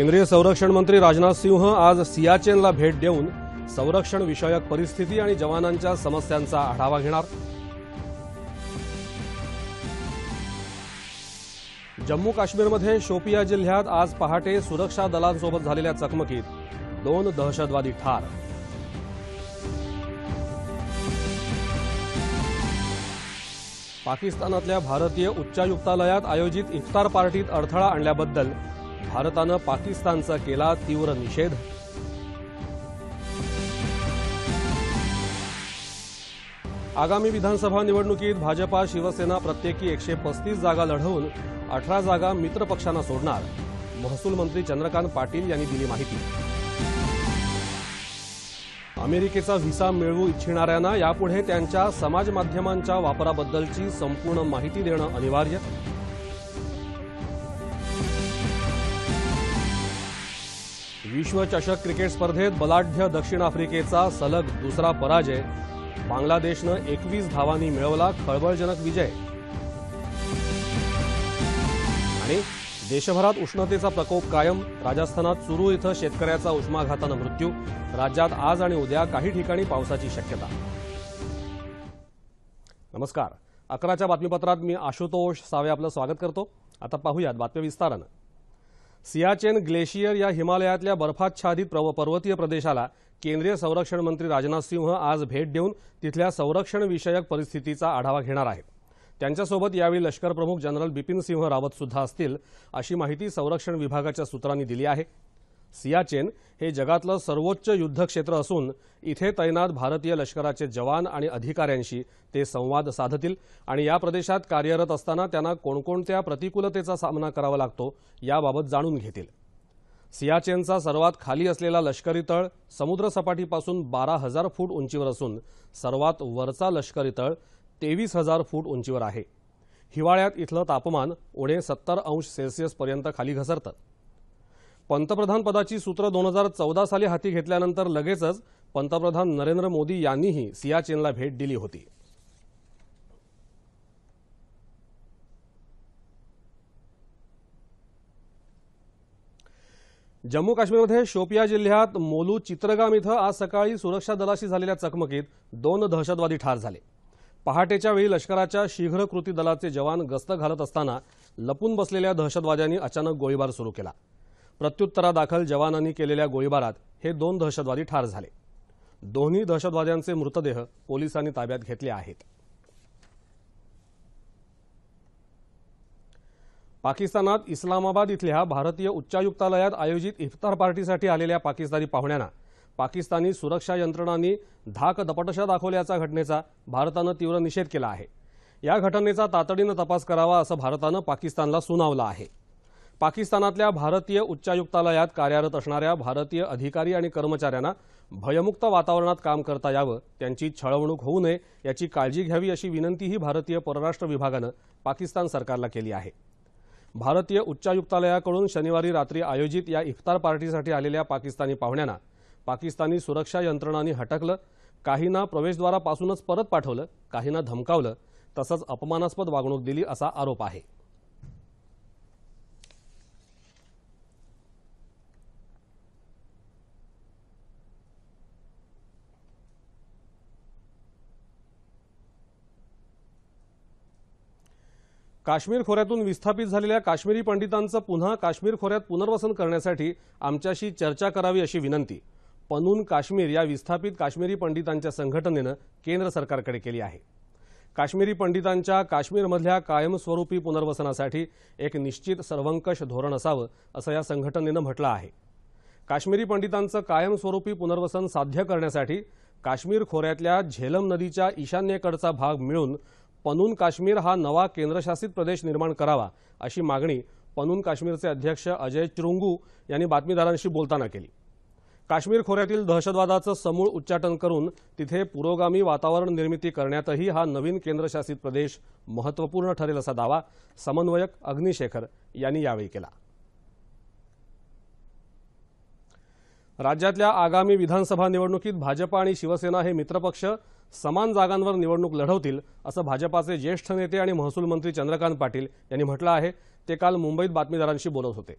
केंद्रीय संरक्षण मंत्री राजनाथ सिंह आज सियाचेनला भेट देऊन संरक्षण विषयक परिस्थिती आणि जवानांच्या समस्यांचा आढावा घेणार जम्मू काश्मीरमध्ये शोपिया जिल्ह्यात आज पहाटे सुरक्षा दलांसोबत झालेल्या चकमकीत दोन दहशतवादी ठार पाकिस्तानातल्या भारतीय उच्चायुक्तालयात आयोजित इफ्तार पार्टीत अडथळा आणल्याबद्दल भारतानं पाकिस्तानचा केला तीव्र निषेध आगामी विधानसभा निवडणुकीत भाजपा शिवसेना प्रत्येकी एकशे पस्तीस जागा लढवून अठरा जागा मित्रपक्षांना सोडणार महसूल मंत्री चंद्रकांत पाटील यांनी दिली माहिती अमेरिकेचा व्हिसा मिळवू इच्छिणाऱ्यांना यापुढे त्यांच्या समाज माध्यमांच्या वापराबद्दलची संपूर्ण माहिती देणं अनिवार्य विश्वचषक क्रिकेट स्पर्धेत बलाढ्य दक्षिण आफ्रिकेचा सलग दुसरा पराजय बांगलादेशनं एकवीस धावांनी मिळवला खळबळजनक विजय आणि देशभरात उष्णतेचा प्रकोप कायम राजस्थानात चुरू इथं शेतकऱ्याचा उष्माघातानं मृत्यू राज्यात आज आणि उद्या काही ठिकाणी पावसाची शक्यता नमस्कार अकराच्या बातमीपत्रात मी आशुतोष सावे आपलं स्वागत करतो आता पाहूयात बातम्या विस्तारानं सियाचेन ग्लेशियर या हिमालयातल्या बर्फाच्छादित पर्वतीय प्रदेशाला केंद्रीय संरक्षण मंत्री राजनाथ सिंह आज भेट देऊन तिथल्या संरक्षणविषयक परिस्थितीचा आढावा घेणार आहेत त्यांच्यासोबत यावेळी लष्करप्रमुख जनरल बिपिन सिंह रावत सुद्धा असतील अशी माहिती संरक्षण विभागाच्या सूत्रांनी दिली आहे सियाचेन हे जगातलं सर्वोच्च युद्धक्षेत्र असून इथे तैनात भारतीय लष्कराचे जवान आणि अधिकाऱ्यांशी ते संवाद साधतील आणि या प्रदेशात कार्यरत असताना त्यांना कोणकोणत्या प्रतिकूलतेचा सामना करावा लागतो याबाबत जाणून घेतील सियाचेनचा सर्वात खाली असलेला लष्करी तळ समुद्रसपाटीपासून बारा हजार फूट उंचीवर असून सर्वात वरचा लष्करी तळ तेवीस हजार फूट उंचीवर आहे हिवाळ्यात इथलं तापमान उणे सत्तर अंश सेल्सिअसपर्यंत खाली घसरतं पंतप्रधान पदाची सूत्र दोन हजार चौदा साली हाती घेतल्यानंतर लगेचच पंतप्रधान नरेंद्र मोदी यांनीही सियाचेनला भेट दिली होती जम्मू काश्मीरमध्ये शोपिया जिल्ह्यात मोलू चित्रगाम इथं आज सकाळी सुरक्षा दलाशी झालेल्या चकमकीत दोन दहशतवादी ठार झाले पहाटेच्या वेळी लष्कराच्या शीघ्र कृती दलाचे जवान गस्त घालत असताना लपून बसलेल्या दहशतवाद्यांनी अचानक गोळीबार सुरू केला प्रत्युत्तरादाखल जवानांनी केलेल्या गोळीबारात हे दोन दहशतवादी ठार झाले दोन्ही दहशतवाद्यांचे मृतदेह पोलिसांनी ताब्यात घेतले आहेत पाकिस्तानात इस्लामाबाद इथल्या भारतीय उच्चायुक्तालयात आयोजित इफ्तार पार्टीसाठी आलेल्या पाकिस्तानी पाहुण्यांना पाकिस्तानी सुरक्षा यंत्रणांनी धाक दपटशा दाखवल्याचा घटनेचा भारतानं तीव्र निषेध केला आहे या घटनेचा तातडीनं तपास करावा असं भारतानं पाकिस्तानला सुनावलं आहे पाकिस्तानातल्या भारतीय उच्चायुक्तालयात कार्यरत असणाऱ्या भारतीय अधिकारी आणि कर्मचाऱ्यांना भयमुक्त वातावरणात काम करता यावं त्यांची छळवणूक होऊ नये याची काळजी घ्यावी अशी विनंतीही भारतीय परराष्ट्र विभागानं पाकिस्तान सरकारला केली आहे भारतीय उच्चायुक्तालयाकडून शनिवारी रात्री आयोजित या इफ्तार पार्टीसाठी आलेल्या पाकिस्तानी पाहुण्यांना पाकिस्तानी सुरक्षा यंत्रणांनी हटकलं काहींना प्रवेशद्वारापासूनच परत पाठवलं काहींना धमकावलं तसंच अपमानास्पद वागणूक दिली असा आरोप आहे काश्मीर खोऱ्यातून विस्थापित झालेल्या काश्मीरी पंडितांचं पुन्हा काश्मीर खोऱ्यात पुनर्वसन करण्यासाठी आमच्याशी चर्चा करावी अशी विनंती पनून काश्मीर या विस्थापित काश्मीरी पंडितांच्या संघटनेनं केंद्र सरकारकडे केली आहे काश्मीरी पंडितांच्या काश्मीरमधल्या कायमस्वरूपी पुनर्वसनासाठी एक निश्चित सर्वंकष धोरण असावं असं या संघटनेनं म्हटलं आहे काश्मीरी पंडितांचं कायमस्वरूपी पुनर्वसन साध्य करण्यासाठी काश्मीर खोऱ्यातल्या झेलम नदीच्या ईशान्येकडचा भाग मिळून पनून काश्मीर हा नवा केंद्रशासित प्रदेश निर्माण करावा अशी मागणी पनून काश्मीरचे अध्यक्ष अजय चुरुंगू यांनी बातमीदारांशी बोलताना केली काश्मीर खोऱ्यातील दहशतवादाचं समूळ उच्चाटन करून तिथे पुरोगामी वातावरण निर्मिती करण्यातही हा नवीन केंद्रशासित प्रदेश महत्त्वपूर्ण ठरेल असा दावा समन्वयक अग्निशेखर यांनी यावेळी केला राज्यातल्या आगामी विधानसभा निवडणुकीत भाजपा आणि शिवसेना हे मित्रपक्ष समान जागांवर निवडणूक लढवतील असं भाजपाचे ज्येष्ठ नेते आणि महसूल मंत्री चंद्रकांत पाटील यांनी म्हटलं आहे ते काल मुंबईत बातमीदारांशी बोलत होते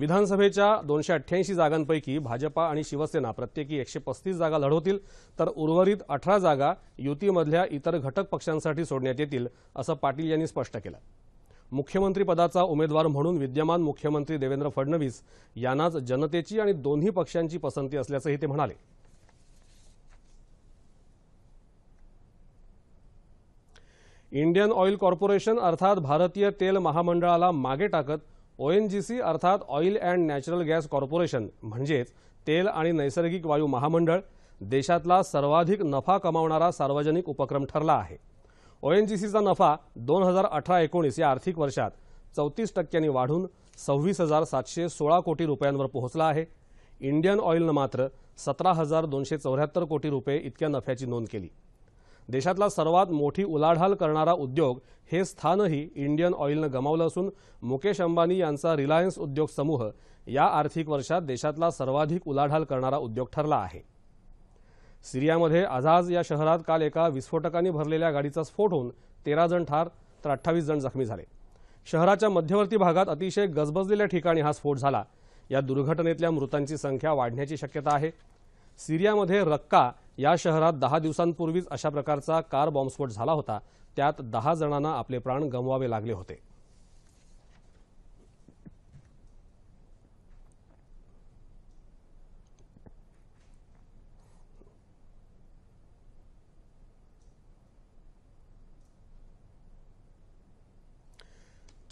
विधानसभेच्या दोनशे अठ्ठ्याऐंशी जागांपैकी भाजपा आणि शिवसेना प्रत्येकी एकशे पस्तीस जागा लढवतील तर उर्वरित अठरा जागा युतीमधल्या इतर घटक पक्षांसाठी सोडण्यात येतील असं पाटील यांनी स्पष्ट केलं मुख्यमंत्रीपदाचा उमेदवार म्हणून विद्यमान मुख्यमंत्री देवेंद्र फडणवीस यांनाच जनतेची आणि दोन्ही पक्षांची पसंती असल्याचंही ते म्हणाले इंडियन ऑइल कॉर्पोरेशन अर्थात भारतीय तेल महामंडळाला मागे टाकत ओएनजीसी अर्थात oil and natural gas corporation म्हणजेच तेल आणि नैसर्गिक वायू महामंडळ देशातला सर्वाधिक नफा कमावणारा सार्वजनिक उपक्रम ठरला आहे ओएनजीसीचा नफा दोन हजार अठरा एकोणीस या आर्थिक वर्षात चौतीस टक्क्यांनी वाढून सव्वीस हजार सातशे सोळा कोटी रुपयांवर पोहोचला आहे इंडियन ऑइलनं मात्र सतरा हजार दोनशे चौऱ्याहत्तर कोटी रुपये इतक्या नफ्याची नोंद केली देशातला सर्वात मोठी उलाढाल करणारा उद्योग हे स्थानही इंडियन ऑइलनं गमावलं असून मुकेश अंबानी यांचा रिलायन्स उद्योग समूह या आर्थिक वर्षात देशातला सर्वाधिक उलाढाल करणारा उद्योग ठरला आहे सिरियामध्ये आझाज या शहरात काल एका विस्फोटकांनी भरलेल्या गाडीचा स्फोट होऊन तेरा जण ठार तर अठ्ठावीस जण जखमी झाले शहराच्या मध्यवर्ती भागात अतिशय गजबजलेल्या ठिकाणी हा स्फोट झाला या दुर्घटनेतल्या मृतांची संख्या वाढण्याची शक्यता आहे सिरियामध्ये रक्का या शहरात दहा दिवसांपूर्वीच अशा प्रकारचा कार बॉम्बस्फोट झाला होता त्यात दहा जणांना आपले प्राण गमवावे लागले होते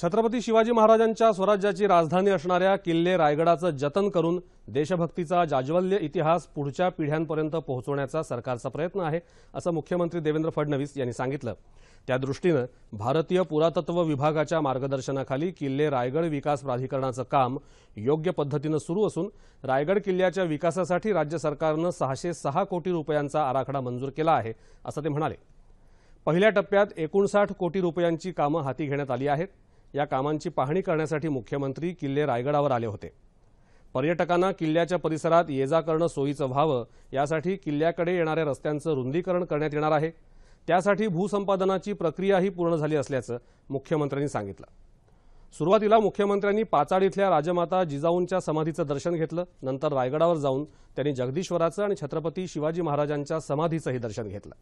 छत्रपती शिवाजी महाराजांच्या स्वराज्याची राजधानी असणाऱ्या किल्ले रायगडाचं जतन करून देशभक्तीचा जाज्वल्य इतिहास पुढच्या पिढ्यांपर्यंत पोहोचवण्याचा सरकारचा प्रयत्न आहे असं मुख्यमंत्री देवेंद्र फडणवीस यांनी सांगितलं त्यादृष्टीनं भारतीय पुरातत्व विभागाच्या मार्गदर्शनाखाली किल्ले रायगड विकास प्राधिकरणाचं काम योग्य पद्धतीनं सुरू असून रायगड किल्ल्याच्या विकासासाठी राज्य सरकारनं सहाशे सहा कोटी रुपयांचा आराखडा मंजूर केला आहे असं ते म्हणाले पहिल्या टप्प्यात एकोणसाठ कोटी रुपयांची कामं हाती घेण्यात आली आहेत या कामांची पाहणी करण्यासाठी मुख्यमंत्री किल्ले रायगडावर आले होते पर्यटकांना किल्ल्याच्या परिसरात ये जा करणं सोयीचं व्हावं यासाठी किल्ल्याकडे येणाऱ्या रस्त्यांचं रुंदीकरण करण्यात येणार आहे त्यासाठी भूसंपादनाची प्रक्रियाही पूर्ण झाली असल्याचं मुख्यमंत्र्यांनी सांगितलं सुरुवातीला मुख्यमंत्र्यांनी पाचाड इथल्या राजमाता जिजाऊंच्या समाधीचं दर्शन घेतलं नंतर रायगडावर जाऊन त्यांनी जगदीश्वराचं आणि छत्रपती शिवाजी महाराजांच्या समाधीचंही दर्शन घेतलं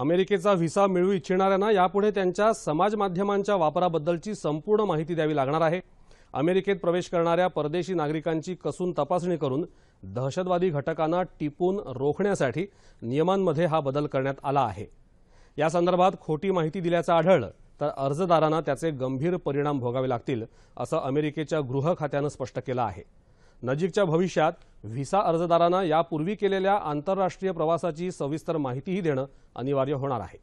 अमेरिकेचा व्हिसा मिळू इच्छिणाऱ्यांना यापुढे त्यांच्या समाज माध्यमांच्या वापराबद्दलची संपूर्ण माहिती द्यावी लागणार आहे अमेरिकेत प्रवेश करणाऱ्या परदेशी नागरिकांची कसून तपासणी करून दहशतवादी घटकांना टिपून रोखण्यासाठी नियमांमध्ये हा बदल करण्यात आला आहे यासंदर्भात खोटी माहिती दिल्याचं आढळलं तर अर्जदारांना त्याचे गंभीर परिणाम भोगावे लागतील असं अमेरिकेच्या गृह खात्यानं स्पष्ट केलं आहे नजीकच्या भविष्यात व्हिसा अर्जदारांना यापूर्वी केलेल्या आंतरराष्ट्रीय प्रवासाची सविस्तर माहितीही देणं अनिवार्य होणार आहे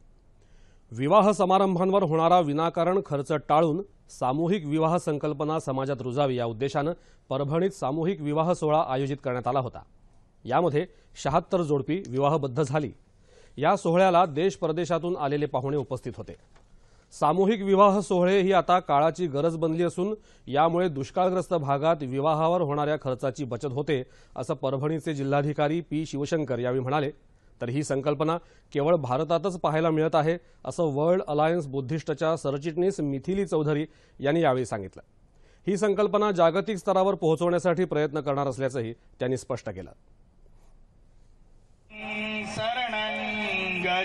विवाह समारंभांवर होणारा विनाकारण खर्च टाळून सामूहिक विवाह संकल्पना समाजात रुजावी या उद्देशानं परभणीत सामूहिक विवाह सोहळा आयोजित करण्यात आला होता यामध्ये शहात्तर जोडपी विवाहबद्ध झाली या सोहळ्याला देश परदेशातून आलेले पाहुणे उपस्थित होते सामूहिक विवाह सोहळे ही आता काळाची गरज बनली असून यामुळे दुष्काळग्रस्त भागात विवाहावर होणाऱ्या खर्चाची बचत होते असं परभणीचे जिल्हाधिकारी पी शिवशंकर यावेळी म्हणाले तर ही संकल्पना केवळ भारतातच पाहायला मिळत आहे असं वर्ल्ड अलायन्स बुद्धिस्टच्या सरचिटणीस मिथिली चौधरी यांनी यावेळी सांगितलं ही संकल्पना जागतिक स्तरावर पोहोचवण्यासाठी प्रयत्न करणार असल्याचंही त्यांनी स्पष्ट केलं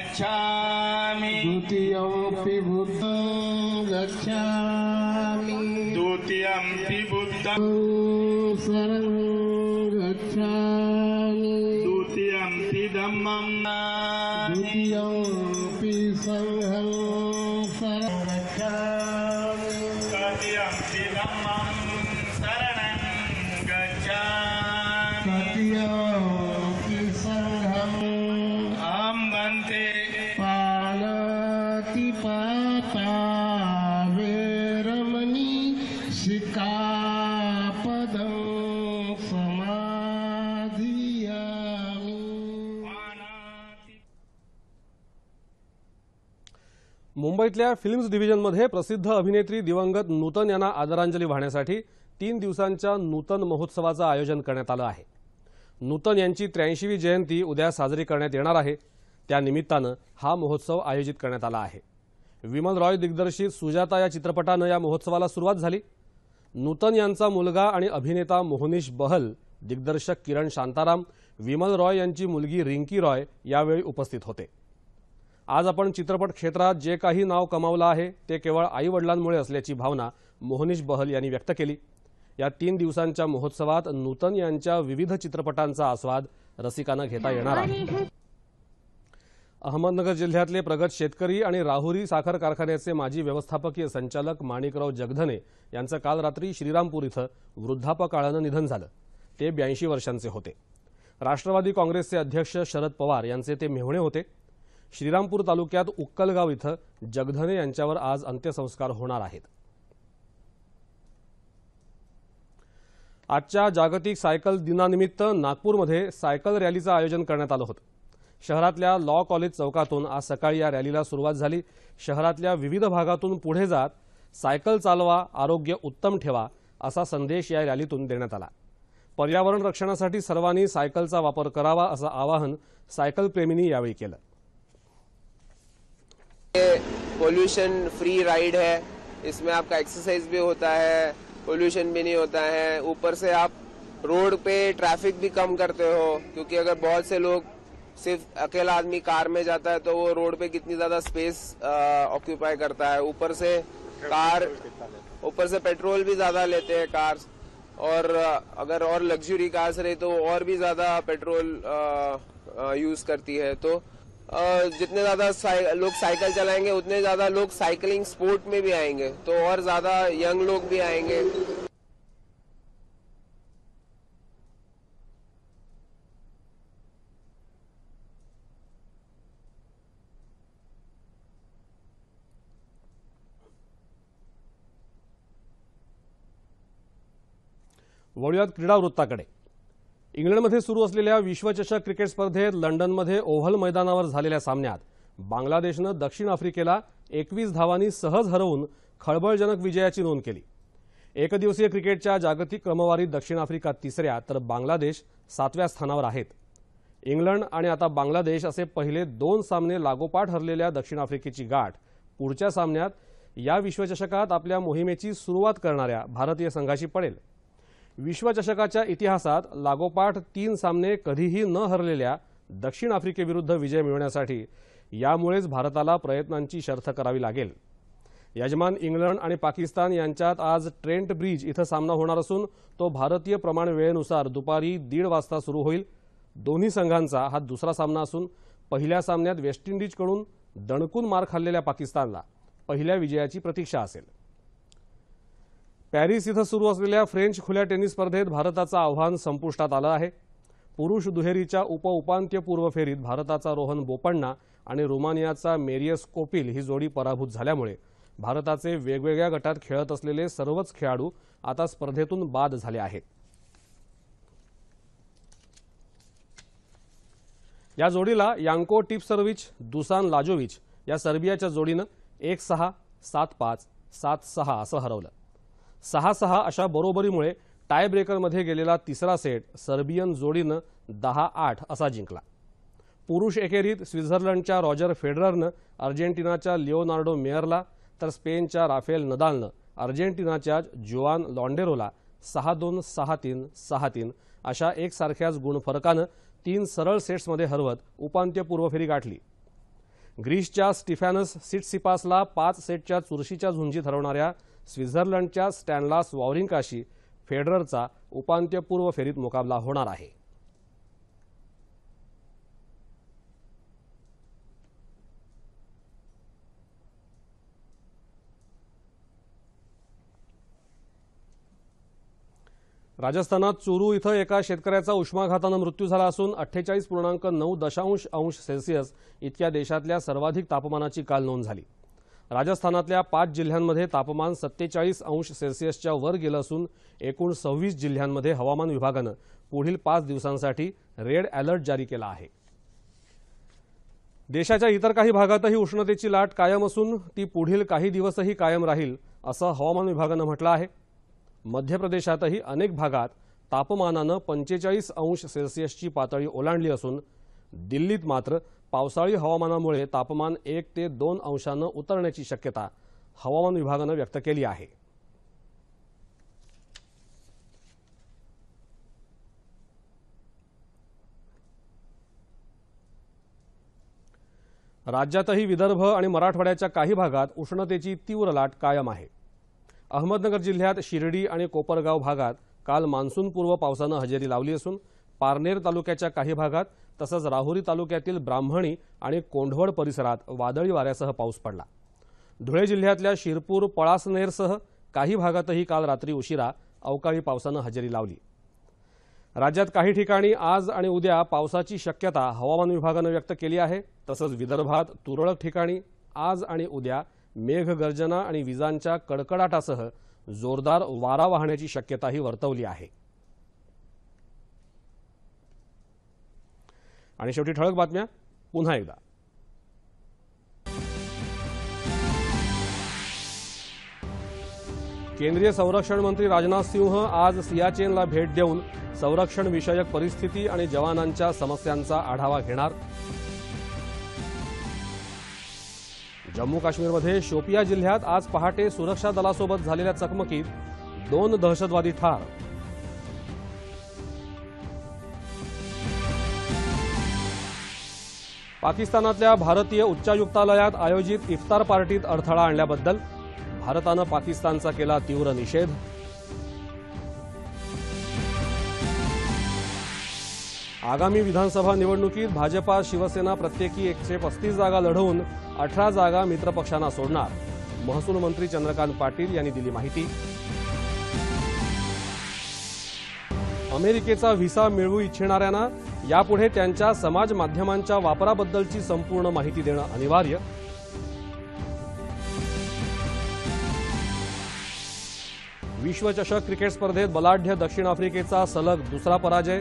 गच्छामि द्वितीयोऽपि बुद्धं गच्छामि द्वितीयंपि बुद्धं शरणं गच्छामि द्वितीयंपि धम्मं द्वितीयम् मुंबईतल्या फिल्म्स डिव्हिजनमध्ये प्रसिद्ध अभिनेत्री दिवंगत नूतन यांना आदरांजली वाहण्यासाठी तीन दिवसांच्या नूतन महोत्सवाचं आयोजन करण्यात आलं आहे नूतन यांची त्र्याऐंशीवी जयंती उद्या साजरी करण्यात येणार आहे त्यानिमित्तानं हा महोत्सव आयोजित करण्यात आला आहे विमल रॉय दिग्दर्शित सुजाता या चित्रपटानं या महोत्सवाला सुरुवात झाली नूतन यांचा मुलगा आणि अभिनेता मोहनीश बहल दिग्दर्शक किरण शांताराम विमल रॉय यांची मुलगी रिंकी रॉय यावेळी उपस्थित होते आज आपण चित्रपट क्षेत्रात जे काही नाव कमावलं आहे ते केवळ आईवडिलांमुळे असल्याची भावना मोहनीश बहल यांनी व्यक्त केली या तीन दिवसांच्या महोत्सवात नूतन यांच्या विविध चित्रपटांचा आस्वाद रसिकांना घेता येणार आहे अहमदनगर जिल्ह्यातले प्रगत शेतकरी आणि राहुरी साखर कारखान्याचे माजी व्यवस्थापकीय संचालक माणिकराव जगधने यांचं काल रात्री श्रीरामपूर इथं वृद्धापकाळानं निधन झालं ते ब्याऐंशी वर्षांचे होते राष्ट्रवादी काँग्रेसचे अध्यक्ष शरद पवार यांचे ते मेहुणे होते श्रीरामपूर तालुक्यात उक्कलगाव इथं जगधने यांच्यावर आज अंत्यसंस्कार होणार आहेत आजच्या जागतिक सायकल दिनानिमित्त नागपूरमध्ये सायकल रॅलीचं आयोजन करण्यात आलं होतं शहरातल्या लॉ कॉलेज चौकातून आज सकाळी या रॅलीला सुरुवात झाली शहरातल्या विविध भागातून पुढे जात सायकल चालवा आरोग्य उत्तम ठेवा असा संदेश या रॅलीतून देण्यात आला पर्यावरण रक्षणासाठी सर्वांनी सायकलचा वापर करावा असं आवाहन सायकलप्रेमींनी यावेळी केलं ये पोल्यूशन फ्री राइड है इसमें आपका एक्सरसाइज भी होता है पोल्यूशन भी नहीं होता है ऊपर से आप रोड पे ट्रैफिक भी कम करते हो क्योंकि अगर बहुत से लोग सिर्फ अकेला आदमी कार में जाता है तो वो रोड पे कितनी ज्यादा स्पेस ऑक्यूपाई करता है ऊपर से कार ऊपर से पेट्रोल भी ज्यादा लेते हैं कार्स और अगर और लग्जरी कार्स रहे तो और भी ज्यादा पेट्रोल यूज करती है तो जितने ज्यादा साइ, लोग साइकिल चलाएंगे उतने ज्यादा लोग साइकिलिंग स्पोर्ट में भी आएंगे तो और ज्यादा यंग लोग भी आएंगे वळूयात क्रीडा वृत्ताकडे इंग्लंडमध्ये सुरू असलेल्या विश्वचषक क्रिकेट स्पर्धेत लंडनमध्ये ओव्हल मैदानावर झालेल्या सामन्यात बांगलादेशनं दक्षिण आफ्रिकेला एकवीस धावांनी सहज हरवून खळबळजनक विजयाची नोंद केली एकदिवसीय क्रिकेटच्या जागतिक क्रमवारीत दक्षिण आफ्रिका तिसऱ्या तर बांगलादेश सातव्या स्थानावर आहेत इंग्लंड आणि आता बांगलादेश असे पहिले दोन सामने लागोपाठ हरलेल्या दक्षिण आफ्रिकेची गाठ पुढच्या सामन्यात या विश्वचषकात आपल्या मोहिमेची सुरुवात करणाऱ्या भारतीय संघाशी पडेल विश्वचषकाच्या इतिहासात लागोपाठ तीन सामने कधीही न हरलेल्या दक्षिण आफ्रिकेविरुद्ध विजय मिळवण्यासाठी यामुळेच भारताला प्रयत्नांची शर्थ करावी लागेल यजमान इंग्लंड आणि पाकिस्तान यांच्यात आज ट्रेंट ब्रिज इथं सामना होणार असून तो भारतीय प्रमाण वेळेनुसार दुपारी दीड वाजता सुरू होईल दोन्ही संघांचा हा दुसरा सामना असून पहिल्या सामन्यात वेस्ट इंडिजकडून दणकून मार खाल्लेल्या पाकिस्तानला पहिल्या विजयाची प्रतीक्षा असेल पॅरिस इथं सुरू असलेल्या फ्रेंच खुल्या टेनिस स्पर्धेत भारताचं आव्हान संपुष्टात आलं आहे पुरुष दुहेरीच्या उपउपांत्यपूर्व पूर्व फेरीत भारताचा रोहन बोपण्णा आणि रोमानियाचा मेरियस कोपिल ही जोडी पराभूत झाल्यामुळे भारताचे वेगवेगळ्या गटात खेळत असलेले सर्वच खेळाडू आता स्पर्धेतून बाद झाले आहेत या जोडीला यांको सर्विच दुसान लाजोविच या सर्बियाच्या जोडीनं एक सहा सात पाच सात सहा असं हरवलं सहा सहा अशा बरोबरीमुळे टायब्रेकरमध्ये गेलेला तिसरा सेट सर्बियन जोडीनं दहा आठ असा जिंकला पुरुष एकेरीत स्वित्झर्लंडच्या रॉजर फेडररनं अर्जेंटिनाच्या लिओनार्डो मेयरला तर स्पेनच्या राफेल नदालनं अर्जेंटिनाच्या जुआन लॉन्डेरोला सहा दोन सहा तीन सहा तीन अशा एकसारख्याच गुणफरकानं तीन सरळ सेट्समध्ये हरवत उपांत्यपूर्व फेरी गाठली ग्रीसच्या स्टिफॅनस सिटसिपासला पाच सेटच्या चुरशीच्या झुंजीत हरवणाऱ्या स्वित्झर्लंडच्या स्टॅनलास वॉरिंकाशी फेडररचा उपांत्यपूर्व फेरीत मुकाबला होणार आहे राजस्थानात चुरू इथं एका शेतकऱ्याचा उष्माघातानं मृत्यू झाला असून अठ्ठेचाळीस पूर्णांक नऊ दशांश अंश सेल्सिअस इतक्या देशातल्या सर्वाधिक तापमानाची काल नोंद झाली राजस्थानातल्या पाच जिल्ह्यांमध्ये तापमान सत्तेचाळीस अंश सेल्सिअसच्या वर गेलं असून एकूण सव्वीस जिल्ह्यांमध्ये हवामान विभागानं पुढील पाच दिवसांसाठी रेड अलर्ट जारी केला आहे देशाच्या इतर काही भागातही उष्णतेची लाट कायम असून ती पुढील काही दिवसही कायम राहील असं हवामान विभागानं म्हटलं आहे मध्य प्रदेशातही अनेक भागात तापमानानं पंचेचाळीस अंश सेल्सिअसची पातळी ओलांडली असून दिल्लीत मात्र पावसाळी हवामानामुळे तापमान एक ते दोन अंशानं उतरण्याची शक्यता हवामान विभागानं व्यक्त केली आहे राज्यातही विदर्भ आणि मराठवाड्याच्या काही भागात उष्णतेची तीव्र लाट कायम आहे अहमदनगर जिल्ह्यात शिर्डी आणि कोपरगाव भागात काल मान्सूनपूर्व पावसानं हजेरी लावली असून पारनेर तालुक्याच्या काही भागात तसंच राहुरी तालुक्यातील ब्राह्मणी आणि कोंढवड परिसरात वादळी वाऱ्यासह पाऊस पडला धुळे जिल्ह्यातल्या शिरपूर पळासनेरसह काही भागातही काल रात्री उशिरा अवकाळी पावसानं हजेरी लावली राज्यात काही ठिकाणी आज आणि उद्या पावसाची शक्यता हवामान विभागानं व्यक्त केली आहे तसंच विदर्भात तुरळक ठिकाणी आज आणि उद्या मेघगर्जना आणि विजांच्या कडकडाटासह जोरदार वारा वाहण्याची शक्यताही वर्तवली आहे आणि शेवटी ठळक बातम्या पुन्हा एकदा केंद्रीय संरक्षण मंत्री राजनाथ सिंह आज सियाचेनला भेट देऊन संरक्षण विषयक परिस्थिती आणि जवानांच्या समस्यांचा आढावा घेणार जम्मू काश्मीरमध्ये शोपिया जिल्ह्यात आज पहाटे सुरक्षा दलासोबत झालेल्या चकमकीत दोन दहशतवादी ठार पाकिस्तानातल्या भारतीय उच्चायुक्तालयात आयोजित इफ्तार पार्टीत अडथळा आणल्याबद्दल भारतानं पाकिस्तानचा केला तीव्र निषेध आगामी विधानसभा निवडणुकीत भाजपा शिवसेना प्रत्येकी एकशे पस्तीस जागा लढवून अठरा जागा मित्रपक्षांना सोडणार महसूल मंत्री चंद्रकांत पाटील यांनी दिली माहिती अमेरिकेचा व्हिसा मिळवू इच्छिणाऱ्यांना यापुढे त्यांच्या समाज माध्यमांच्या वापराबद्दलची संपूर्ण माहिती देणं अनिवार्य विश्वचषक क्रिकेट स्पर्धेत बलाढ्य दक्षिण आफ्रिकेचा सलग दुसरा पराजय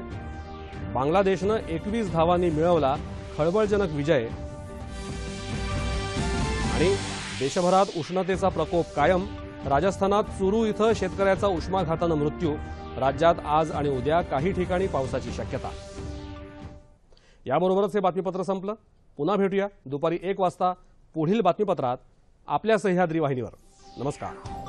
बांगलादेशनं एकवीस धावांनी मिळवला खळबळजनक विजय आणि देशभरात उष्णतेचा प्रकोप कायम राजस्थानात चुरू इथं शेतकऱ्याचा उष्माघातानं मृत्यू राज्यात आज आणि उद्या काही ठिकाणी पावसाची शक्यता याबरोबरच हे बातमीपत्र संपलं पुन्हा भेटूया दुपारी एक वाजता पुढील बातमीपत्रात आपल्या सह्याद्री वाहिनीवर नमस्कार